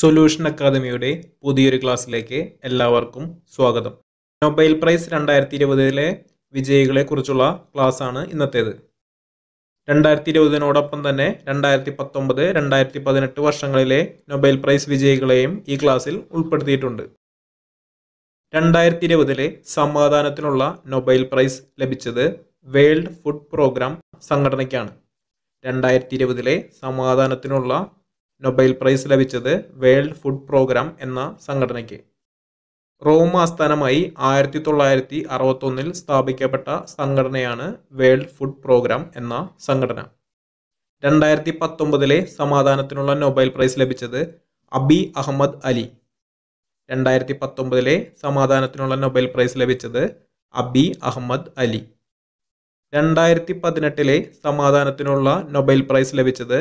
Solution അക്കാദമിയുടെ പുതിയൊരു ക്ലാസ്സിലേക്ക് എല്ലാവർക്കും സ്വാഗതം നൊബൈൽ പ്രൈസ് രണ്ടായിരത്തി ഇരുപതിലെ വിജയികളെക്കുറിച്ചുള്ള ക്ലാസ്സാണ് ഇന്നത്തേത് രണ്ടായിരത്തി ഇരുപതിനോടൊപ്പം തന്നെ രണ്ടായിരത്തി പത്തൊമ്പത് രണ്ടായിരത്തി പതിനെട്ട് വർഷങ്ങളിലെ നൊബൈൽ പ്രൈസ് വിജയികളെയും ഈ ക്ലാസ്സിൽ ഉൾപ്പെടുത്തിയിട്ടുണ്ട് രണ്ടായിരത്തി ഇരുപതിലെ സമാധാനത്തിനുള്ള നൊബൈൽ പ്രൈസ് ലഭിച്ചത് വേൾഡ് ഫുഡ് പ്രോഗ്രാം സംഘടനയ്ക്കാണ് രണ്ടായിരത്തി ഇരുപതിലെ സമാധാനത്തിനുള്ള നൊബൈൽ പ്രൈസ് ലഭിച്ചത് വേൾഡ് ഫുഡ് പ്രോഗ്രാം എന്ന സംഘടനയ്ക്ക് റോം ആസ്ഥാനമായി ആയിരത്തി തൊള്ളായിരത്തി അറുപത്തൊന്നിൽ സ്ഥാപിക്കപ്പെട്ട സംഘടനയാണ് വേൾഡ് ഫുഡ് പ്രോഗ്രാം എന്ന സംഘടന രണ്ടായിരത്തി പത്തൊമ്പതിലെ സമാധാനത്തിനുള്ള നൊബൈൽ പ്രൈസ് ലഭിച്ചത് അബി അഹമ്മദ് അലി രണ്ടായിരത്തി പത്തൊമ്പതിലെ സമാധാനത്തിനുള്ള നൊബൈൽ പ്രൈസ് ലഭിച്ചത് അബി അഹമ്മദ് അലി രണ്ടായിരത്തി പതിനെട്ടിലെ സമാധാനത്തിനുള്ള നൊബൈൽ പ്രൈസ് ലഭിച്ചത്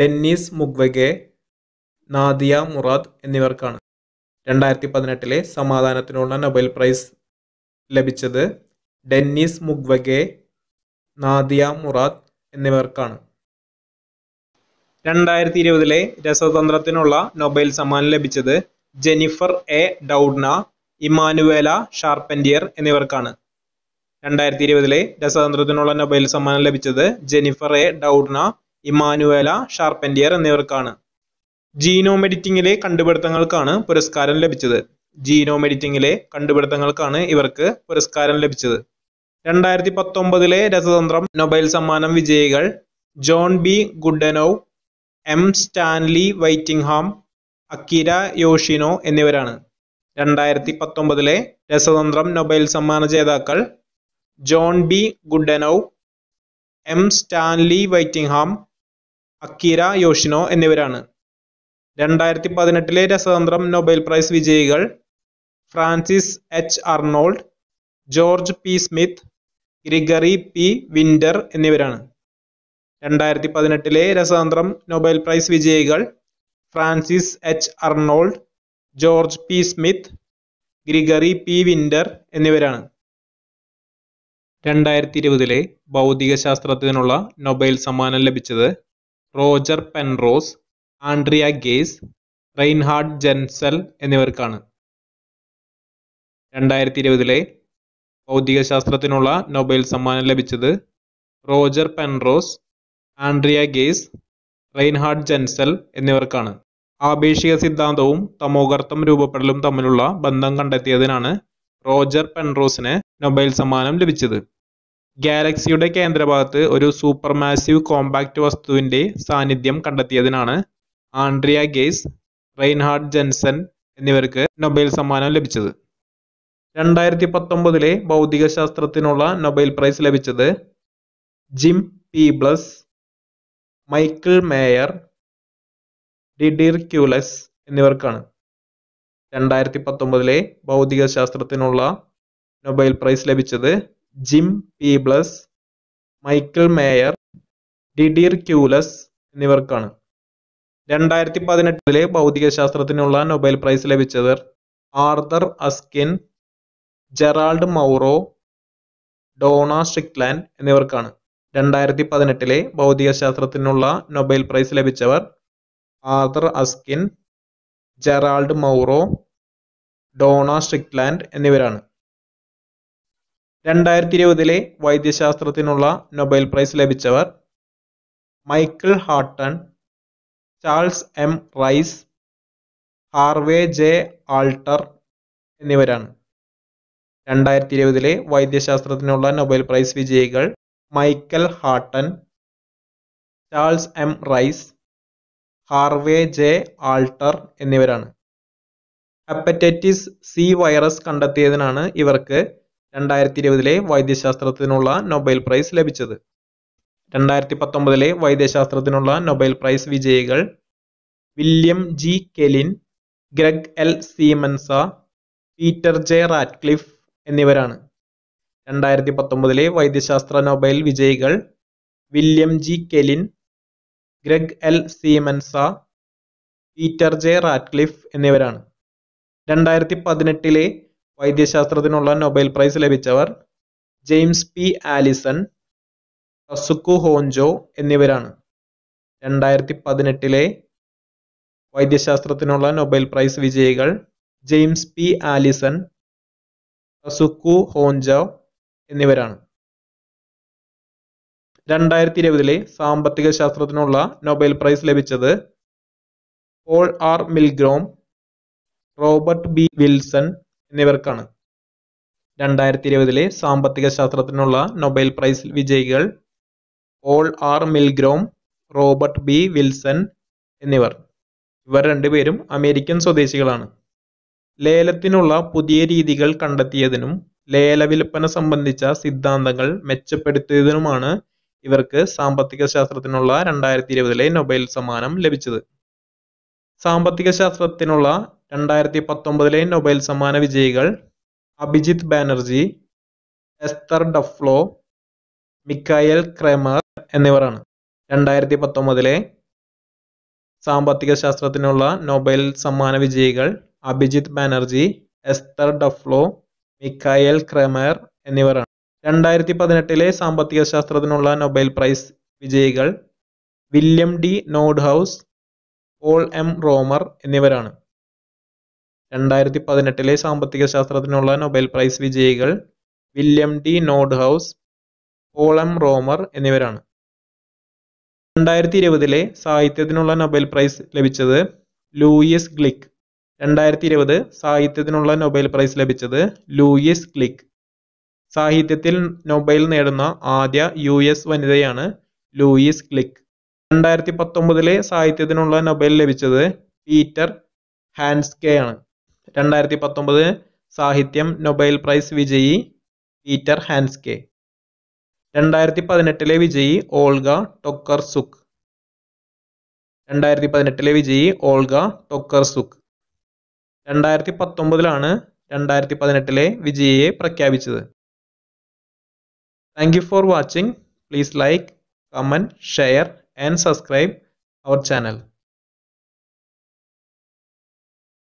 ഡെന്നീസ് മുഗ്വഗെ നാദിയ മുറാദ് എന്നിവർക്കാണ് രണ്ടായിരത്തി പതിനെട്ടിലെ സമാധാനത്തിനുള്ള നൊബേൽ പ്രൈസ് ലഭിച്ചത് ഡെന്നീസ് മുഗ്വഗെ നാദിയ മുറാദ് എന്നിവർക്കാണ് രണ്ടായിരത്തി ഇരുപതിലെ രസതന്ത്രത്തിനുള്ള നൊബൈൽ സമ്മാനം ലഭിച്ചത് Jennifer A Doudna Emmanuelle Charpentier എന്നിവർക്കാണ് രണ്ടായിരത്തി ഇരുപതിലെ രസതന്ത്രത്തിനുള്ള നൊബൈൽ സമ്മാനം ലഭിച്ചത് Jennifer A Doudna Emmanuelle Charpentier എന്നിവർക്കാണ് ജീനോം എഡിറ്റിംഗിലെ കണ്ടുപിടുത്തങ്ങൾക്കാണ് പുരസ്കാരം ലഭിച്ചത് ജീനോം എഡിറ്റിംഗിലെ കണ്ടുപിടുത്തങ്ങൾക്കാണ് ഇവർക്ക് പുരസ്കാരം ലഭിച്ചത് രണ്ടായിരത്തി പത്തൊമ്പതിലെ രസതന്ത്രം നൊബൈൽ സമ്മാനം വിജയികൾ John B Goodenough M Stanley Whittingham Akira Yoshino എന്നിവരാണ് രണ്ടായിരത്തി പത്തൊമ്പതിലെ രസതന്ത്രം നൊബൈൽ സമ്മാന ജേതാക്കൾ John B Goodenough M Stanley Whittingham Akira Yoshino എന്നിവരാണ് രണ്ടായിരത്തി പതിനെട്ടിലെ രസതന്ത്രം നൊബേൽ പ്രൈസ് വിജയികൾ Frances H Arnold George P Smith Gregory P Winter എന്നിവരാണ് രണ്ടായിരത്തി പതിനെട്ടിലെ രസതന്ത്രം നൊബേൽ പ്രൈസ് വിജയികൾ Frances H Arnold George P Smith Gregory P Winter എന്നിവരാണ് രണ്ടായിരത്തി ഇരുപതിലെ ഭൗതികശാസ്ത്രത്തിനുള്ള നൊബേൽ സമ്മാനം ലഭിച്ചത് Roger Penrose Andrea Ghez Reinhard Genzel എന്നിവർക്കാണ് രണ്ടായിരത്തി ഇരുപതിലെ ഭൗതികശാസ്ത്രത്തിനുള്ള നൊബേൽ സമ്മാനം ലഭിച്ചത് Roger Penrose Andrea Ghez Reinhard Genzel എന്നിവർക്കാണ് ആപേക്ഷിക സിദ്ധാന്തവും തമോഗർത്തം രൂപപ്പെടലും തമ്മിലുള്ള ബന്ധം കണ്ടെത്തിയതിനാണ് റോജർ പെൻറോസിന് നൊബേൽ സമ്മാനം ലഭിച്ചത് ഗാലക്സിയുടെ കേന്ദ്രഭാഗത്ത് ഒരു സൂപ്പർ മാസീവ് കോമ്പാക്റ്റ് വസ്തുവിന്റെ സാന്നിധ്യം കണ്ടെത്തിയതിനാണ് ആൻഡ്രിയ ഗേസ് റെയിൻഹാർഡ് ജെൻസൺ എന്നിവർക്ക് നൊബേൽ സമ്മാനം ലഭിച്ചത് രണ്ടായിരത്തി പത്തൊമ്പതിലെ ശാസ്ത്രത്തിനുള്ള നൊബേൽ പ്രൈസ് ലഭിച്ചത് Jim Peebles Michel Mayor Didier Queloz എന്നിവർക്കാണ് രണ്ടായിരത്തി പത്തൊമ്പതിലെ ശാസ്ത്രത്തിനുള്ള നൊബേൽ പ്രൈസ് ലഭിച്ചത് Jim Peebles, Michel Mayor, Didier Queloz എന്നിവർക്കാണ്. രണ്ടായിരത്തി പതിനെട്ടിലെ ഭൗതികശാസ്ത്രത്തിനുള്ള നൊബേൽ പ്രൈസ് ലഭിച്ചവർ Arthur Ashkin, Gerard Mourou, Donna Strickland എന്നിവർക്കാണ്. രണ്ടായിരത്തി പതിനെട്ടിലെ ഭൗതികശാസ്ത്രത്തിനുള്ള നൊബേൽ പ്രൈസ് ലഭിച്ചവർ Arthur Ashkin, Gerard Mourou, Donna Strickland എന്നിവരാണ്. രണ്ടായിരത്തി ഇരുപതിലെ വൈദ്യശാസ്ത്രത്തിനുള്ള Nobel price ലഭിച്ചവർ Michael Houghton Charles M Rice Harvey J Alter എന്നിവരാണ് രണ്ടായിരത്തി ഇരുപതിലെ വൈദ്യശാസ്ത്രത്തിനുള്ള നോബൽ പ്രൈസ് വിജയികൾ Michael Houghton Charles M Rice Harvey J Alter എന്നിവരാണ് ഹെപ്പറ്റൈറ്റിസ് സി വൈറസ് കണ്ടെത്തിയതിനാണ് ഇവർക്ക് രണ്ടായിരത്തി ഇരുപതിലെ വൈദ്യശാസ്ത്രത്തിനുള്ള നൊബേൽ പ്രൈസ് ലഭിച്ചത് രണ്ടായിരത്തി പത്തൊമ്പതിലെ വൈദ്യശാസ്ത്രത്തിനുള്ള നൊബേൽ പ്രൈസ് വിജയികൾ William G Kaelin Gregg L Semenza Peter J Ratcliffe എന്നിവരാണ് രണ്ടായിരത്തി പത്തൊമ്പതിലെ വൈദ്യശാസ്ത്ര നൊബേൽ വിജയികൾ William G Kaelin Gregg L Semenza Peter J Ratcliffe എന്നിവരാണ് രണ്ടായിരത്തി പതിനെട്ടിലെ വൈദ്യശാസ്ത്രത്തിനുള്ള നൊബേൽ പ്രൈസ് ലഭിച്ചവർ James P Allison Tasuku Honjo എന്നിവരാണ് രണ്ടായിരത്തി പതിനെട്ടിലെ വൈദ്യശാസ്ത്രത്തിനുള്ള നൊബേൽ പ്രൈസ് വിജയികൾ James P Allison Tasuku Honjo എന്നിവരാണ് രണ്ടായിരത്തി ഇരുപതിലെ സാമ്പത്തിക ശാസ്ത്രത്തിനുള്ള നൊബേൽ പ്രൈസ് ലഭിച്ചത് Paul R Milgrom Robert B Wilson എന്നിവർക്കാണ് രണ്ടായിരത്തി ഇരുപതിലെ സാമ്പത്തിക ശാസ്ത്രത്തിനുള്ള നൊബേൽ പ്രൈസ് വിജയികൾ ഓൾ R Milgrom Robert B Wilson എന്നിവർ ഇവർ രണ്ടുപേരും അമേരിക്കൻ സ്വദേശികളാണ് ലേലത്തിനുള്ള പുതിയ രീതികൾ കണ്ടെത്തിയതിനും ലേലവിൽപ്പന സംബന്ധിച്ച സിദ്ധാന്തങ്ങൾ മെച്ചപ്പെടുത്തിയതിനുമാണ് ഇവർക്ക് സാമ്പത്തിക ശാസ്ത്രത്തിനുള്ള രണ്ടായിരത്തി ഇരുപതിലെ നൊബേൽ സമ്മാനം ലഭിച്ചത് സാമ്പത്തിക ശാസ്ത്രത്തിനുള്ള രണ്ടായിരത്തി പത്തൊമ്പതിലെ നോബൽ സമ്മാന വിജയികൾ അഭിജിത്ത് ബാനർജി എസ്തർ ഡഫ്ലോ മിക്കായൽ ക്രേമർ എന്നിവരാണ് രണ്ടായിരത്തി പത്തൊമ്പതിലെ സാമ്പത്തിക ശാസ്ത്രത്തിനുള്ള നോബൽ സമ്മാന വിജയികൾ അഭിജിത്ത് ബാനർജി എസ്തർ ഡഫ്ലോ മിക്കായൽ ക്രേമർ എന്നിവരാണ് രണ്ടായിരത്തി പതിനെട്ടിലെ സാമ്പത്തിക ശാസ്ത്രത്തിനുള്ള നോബൽ പ്രൈസ് വിജയികൾ William D Nordhaus Paul M Romer എന്നിവരാണ് രണ്ടായിരത്തി പതിനെട്ടിലെ സാമ്പത്തിക ശാസ്ത്രത്തിനുള്ള നൊബേൽ പ്രൈസ് വിജയികൾ William D Nordhaus Paul M Romer എന്നിവരാണ് രണ്ടായിരത്തി ഇരുപതിലെ സാഹിത്യത്തിനുള്ള നൊബേൽ പ്രൈസ് ലഭിച്ചത് ലൂയിസ് ഗ്ലിക്ക് രണ്ടായിരത്തി ഇരുപത് സാഹിത്യത്തിനുള്ള നൊബേൽ പ്രൈസ് ലഭിച്ചത് ലൂയിസ് ക്ലിക്ക് സാഹിത്യത്തിൽ നൊബേൽ നേടുന്ന ആദ്യ യു എസ് വനിതയാണ് ലൂയിസ് ക്ലിക്ക് രണ്ടായിരത്തി പത്തൊമ്പതിലെ സാഹിത്യത്തിനുള്ള നൊബേൽ ലഭിച്ചത് പീറ്റർ ഹാൻസ്കെ ആണ് രണ്ടായിരത്തി പത്തൊമ്പത് സാഹിത്യം നൊബൈൽ പ്രൈസ് വിജയി പീറ്റർ ഹാൻസ്കെ രണ്ടായിരത്തി പതിനെട്ടിലെ വിജയി ഓൾഗ ടൊക്കർ സുഖ് രണ്ടായിരത്തി പതിനെട്ടിലെ വിജയി ഓൾഗ ടൊക്കർ സുഖ് രണ്ടായിരത്തി പത്തൊമ്പതിലാണ് രണ്ടായിരത്തി പതിനെട്ടിലെ വിജയിയെ പ്രഖ്യാപിച്ചത് thank you for watching please like comment share and subscribe our channel